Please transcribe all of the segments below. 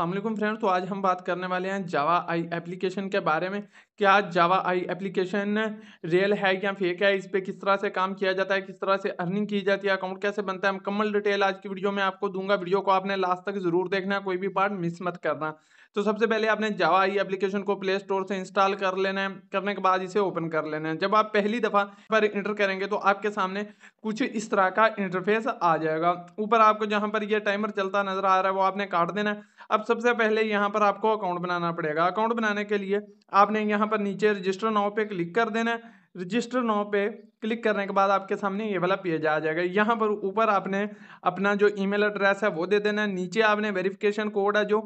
अल्लाम फ्रेंड तो आज हम बात करने वाले हैं जावा आई एप्लीकेशन के बारे में क्या जावा आई एप्लीकेशन रियल है या फेक है इस पर किस तरह से काम किया जाता है किस तरह से अर्निंग की जाती है अकाउंट कैसे बनता है मुकम्मल डिटेल आज की वीडियो में आपको दूंगा वीडियो को आपने लास्ट तक जरूर देखना कोई भी पार्ट मिस मत करना तो सबसे पहले आपने जावा आई एप्लीकेशन को प्ले स्टोर से इंस्टॉल कर लेना है करने के बाद इसे ओपन कर लेना है जब आप पहली दफ़ा पर इंटर करेंगे तो आपके सामने कुछ इस तरह का इंटरफेस आ जाएगा ऊपर आपको जहाँ पर यह टाइमर चलता नजर आ रहा है वो आपने काट देना है अब आप सबसे पहले यहाँ पर आपको अकाउंट बनाना पड़ेगा अकाउंट बनाने के लिए आपने यहाँ पर नीचे रजिस्टर नाव पे क्लिक कर देना है रजिस्टर नाव पे क्लिक करने के बाद आपके सामने ये वाला पेज आ जाएगा यहाँ पर ऊपर आपने अपना जो ईमेल एड्रेस है वो दे देना नीचे आपने वेरिफिकेशन कोड है जो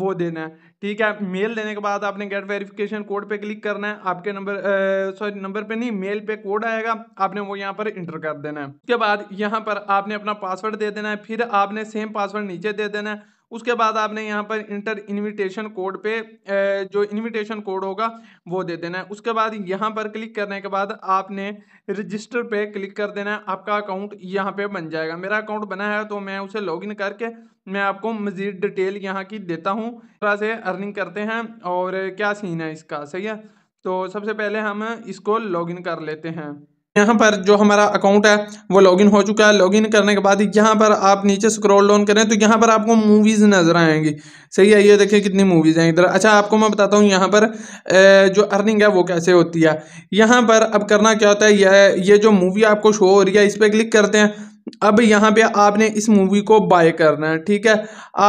वो देना है ठीक है मेल देने के बाद आपने गेट वेरिफिकेशन कोड पे क्लिक करना है आपके नंबर सॉरी नंबर पे नहीं मेल पे कोड आएगा आपने वो यहाँ पर इंटर कर देना है उसके बाद यहाँ पर आपने अपना पासवर्ड दे देना है फिर आपने सेम पासवर्ड नीचे दे देना है उसके बाद आपने यहाँ पर इंटर इन्विटेशन कोड पे जो इन्विटेशन कोड होगा वो दे देना है उसके बाद यहाँ पर क्लिक करने के बाद आपने रजिस्टर पे क्लिक कर देना है आपका अकाउंट यहाँ पे बन जाएगा मेरा अकाउंट बना है तो मैं उसे लॉगिन करके मैं आपको मज़ीद डिटेल यहाँ की देता हूँ थोड़ा से अर्निंग करते हैं और क्या सीन है इसका सही है तो सबसे पहले हम इसको लॉगिन कर लेते हैं यहाँ पर जो हमारा अकाउंट है वो लॉगिन हो चुका है लॉगिन करने के बाद यहाँ पर आप नीचे स्क्रॉल डाउन करें तो यहाँ पर आपको मूवीज़ नज़र आएंगी सही है ये देखिए कितनी मूवीज़ हैं इधर अच्छा आपको मैं बताता हूँ यहाँ पर जो अर्निंग है वो कैसे होती है यहाँ पर अब करना क्या होता है ये ये जो मूवी आपको शो हो रही है इस पर क्लिक करते हैं अब यहाँ पे आपने इस मूवी को बाय करना है ठीक है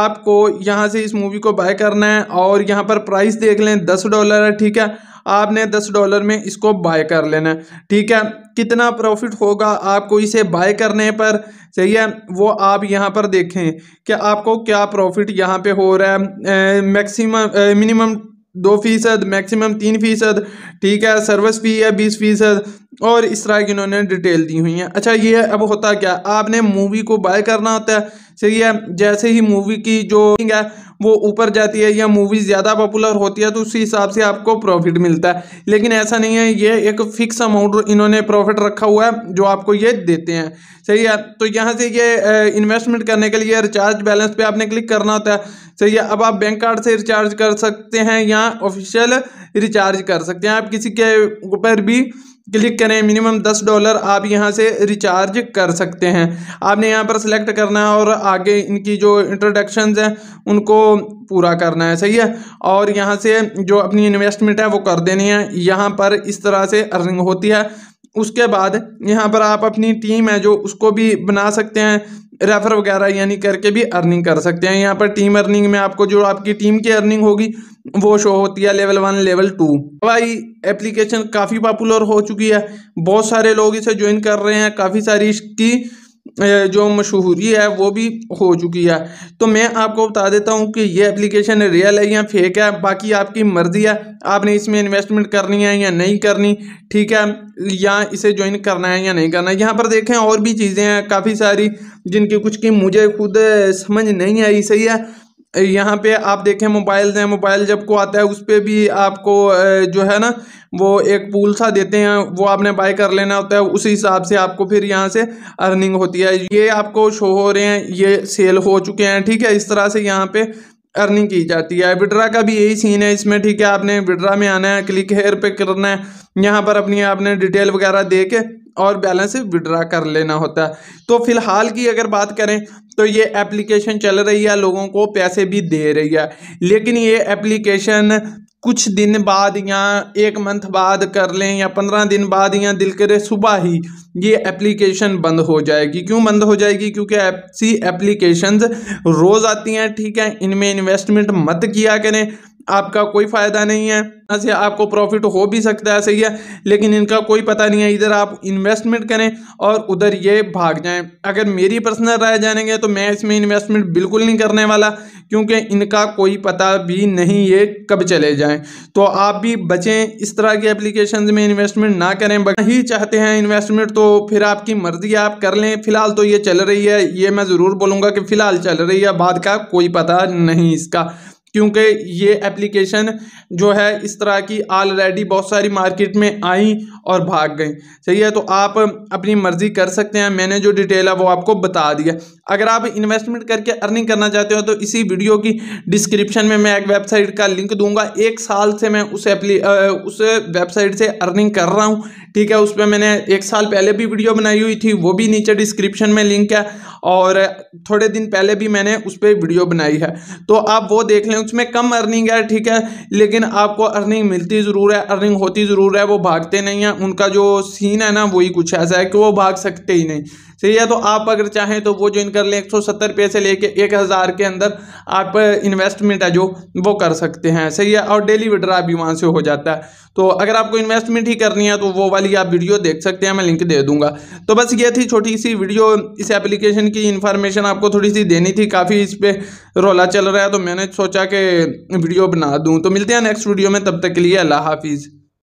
आपको यहाँ से इस मूवी को बाय करना है और यहाँ पर प्राइस देख लें दस डॉलर है ठीक है आपने दस डॉलर में इसको बाय कर लेना है ठीक है कितना प्रॉफिट होगा आपको इसे बाय करने पर सही है वो आप यहाँ पर देखें कि आपको क्या प्रॉफिट यहाँ पे हो रहा है मैक्सिमम मिनिमम दो फीसद मैक्सिमम तीन फीसद ठीक है सर्विस फी है बीस फीसद और इस तरह की इन्होंने डिटेल दी हुई है अच्छा ये है अब होता क्या आपने मूवी को बाय करना होता है सही है जैसे ही मूवी की जो है वो ऊपर जाती है या मूवी ज़्यादा पॉपुलर होती है तो उसी हिसाब से आपको प्रॉफिट मिलता है लेकिन ऐसा नहीं है ये एक फिक्स अमाउंट इन्होंने प्रॉफिट रखा हुआ है जो आपको ये देते हैं सही है तो यहाँ से ये इन्वेस्टमेंट करने के लिए रिचार्ज बैलेंस पे आपने क्लिक करना होता है सही है अब आप बैंक कार्ड से रिचार्ज कर सकते हैं या ऑफिशियल रिचार्ज कर सकते हैं आप किसी के ऊपर भी क्लिक करें मिनिमम दस डॉलर आप यहाँ से रिचार्ज कर सकते हैं आपने यहाँ पर सेलेक्ट करना है और आगे इनकी जो इंट्रोडक्शंस हैं उनको पूरा करना है सही है और यहाँ से जो अपनी इन्वेस्टमेंट है वो कर देनी है यहाँ पर इस तरह से अर्निंग होती है उसके बाद यहाँ पर आप अपनी टीम है जो उसको भी बना सकते हैं रेफर वगैरह यानी करके भी अर्निंग कर सकते हैं यहाँ पर टीम अर्निंग में आपको जो आपकी टीम की अर्निंग होगी वो शो होती है लेवल वन लेवल टू भाई एप्लीकेशन काफ़ी पॉपुलर हो चुकी है बहुत सारे लोग इसे ज्वाइन कर रहे हैं काफ़ी सारी इसकी जो मशहूरी है वो भी हो चुकी है तो मैं आपको बता देता हूँ कि ये एप्लीकेशन रियल है या फेक है बाकी आपकी मर्ज़ी है आपने इसमें इन्वेस्टमेंट करनी है या नहीं करनी ठीक है या इसे ज्वाइन करना है या नहीं करना है यहाँ पर देखें और भी चीज़ें हैं काफ़ी सारी जिनकी कुछ की मुझे खुद समझ नहीं आई सही है यहाँ पे आप देखें मोबाइल हैं मोबाइल जब को आता है उस पर भी आपको जो है ना वो एक पूल सा देते हैं वो आपने बाय कर लेना होता है उसी हिसाब से आपको फिर यहाँ से अर्निंग होती है ये आपको शो हो रहे हैं ये सेल हो चुके हैं ठीक है इस तरह से यहाँ पे अर्निंग की जाती है विड्रा का भी यही सीन है इसमें ठीक है आपने विड्रा में आना है क्लिक हेयर पे करना है यहाँ पर अपनी आपने डिटेल वगैरह दे के और बैलेंस विड्रा कर लेना होता है तो फिलहाल की अगर बात करें तो ये एप्लीकेशन चल रही है लोगों को पैसे भी दे रही है लेकिन ये एप्लीकेशन कुछ दिन बाद या एक मंथ बाद कर लें या पंद्रह दिन बाद या दिल करे सुबह ही ये एप्लीकेशन बंद हो जाएगी क्यों बंद हो जाएगी क्योंकि ऐसी एप्लीकेशंस रोज़ आती हैं ठीक है इनमें इन्वेस्टमेंट मत किया करें आपका कोई फ़ायदा नहीं है ऐसे आपको प्रॉफिट हो भी सकता है सही है लेकिन इनका कोई पता नहीं है इधर आप इन्वेस्टमेंट करें और उधर ये भाग जाएं अगर मेरी पर्सनल राय जानेंगे तो मैं इसमें इन्वेस्टमेंट बिल्कुल नहीं करने वाला क्योंकि इनका कोई पता भी नहीं ये कब चले जाएं तो आप भी बचें इस तरह की एप्लीकेशन में इन्वेस्टमेंट ना करें ही चाहते हैं इन्वेस्टमेंट तो फिर आपकी मर्ज़ी आप कर लें फ़िलहाल तो ये चल रही है ये मैं ज़रूर बोलूँगा कि फ़िलहाल चल रही है बाद का कोई पता नहीं इसका क्योंकि ये एप्लीकेशन जो है इस तरह की ऑलरेडी बहुत सारी मार्केट में आई और भाग गई सही है तो आप अपनी मर्ज़ी कर सकते हैं मैंने जो डिटेल है वो आपको बता दिया अगर आप इन्वेस्टमेंट करके अर्निंग करना चाहते हो तो इसी वीडियो की डिस्क्रिप्शन में मैं एक वेबसाइट का लिंक दूंगा एक साल से मैं उस एप्ली उस वेबसाइट से अर्निंग कर रहा हूँ ठीक है उस पर मैंने एक साल पहले भी वीडियो बनाई हुई थी वो भी नीचे डिस्क्रिप्शन में लिंक है और थोड़े दिन पहले भी मैंने उस पर वीडियो बनाई है तो आप वो देख लें उसमें कम अर्निंग है ठीक है लेकिन आपको अर्निंग मिलती ज़रूर है अर्निंग होती ज़रूर है वो भागते नहीं हैं उनका जो सीन है ना वही कुछ ऐसा है कि वो भाग सकते ही नहीं सही तो है तो आप अगर चाहें तो वो ज्वाइन कर लें एक सौ सत्तर रुपये से लेके एक हज़ार के अंदर आप इन्वेस्टमेंट है जो वो कर सकते हैं सही है और डेली विड्रा भी वहाँ से हो जाता है तो अगर आपको इन्वेस्टमेंट ही करनी है तो वो वाली आप वीडियो देख सकते हैं मैं लिंक दे दूंगा तो बस ये थी छोटी सी वीडियो इस एप्लीकेशन की इन्फॉर्मेशन आपको थोड़ी सी देनी थी काफ़ी इस पर रोला चल रहा है तो मैंने सोचा कि वीडियो बना दूँ तो मिलते हैं नेक्स्ट वीडियो में तब तक के लिए अल्लाह हाफिज़